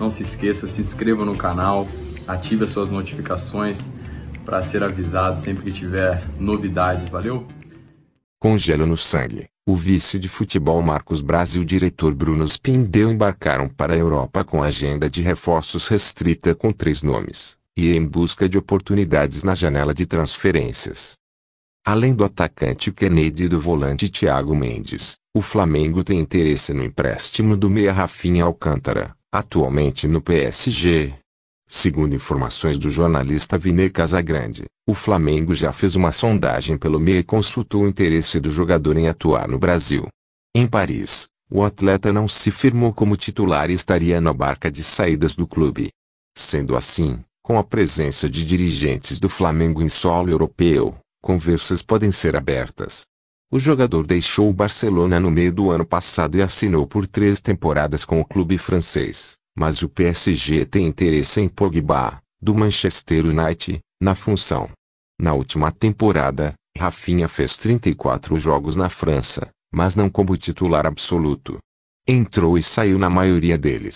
Não se esqueça, se inscreva no canal, ative as suas notificações para ser avisado sempre que tiver novidade, valeu? Congelo no sangue. O vice de futebol Marcos Braz e o diretor Bruno Spindel embarcaram para a Europa com agenda de reforços restrita com três nomes, e em busca de oportunidades na janela de transferências. Além do atacante Kennedy e do volante Thiago Mendes, o Flamengo tem interesse no empréstimo do meia Rafinha Alcântara atualmente no PSG. Segundo informações do jornalista Viner Casagrande, o Flamengo já fez uma sondagem pelo meio e consultou o interesse do jogador em atuar no Brasil. Em Paris, o atleta não se firmou como titular e estaria na barca de saídas do clube. Sendo assim, com a presença de dirigentes do Flamengo em solo europeu, conversas podem ser abertas. O jogador deixou o Barcelona no meio do ano passado e assinou por três temporadas com o clube francês, mas o PSG tem interesse em Pogba, do Manchester United, na função. Na última temporada, Rafinha fez 34 jogos na França, mas não como titular absoluto. Entrou e saiu na maioria deles.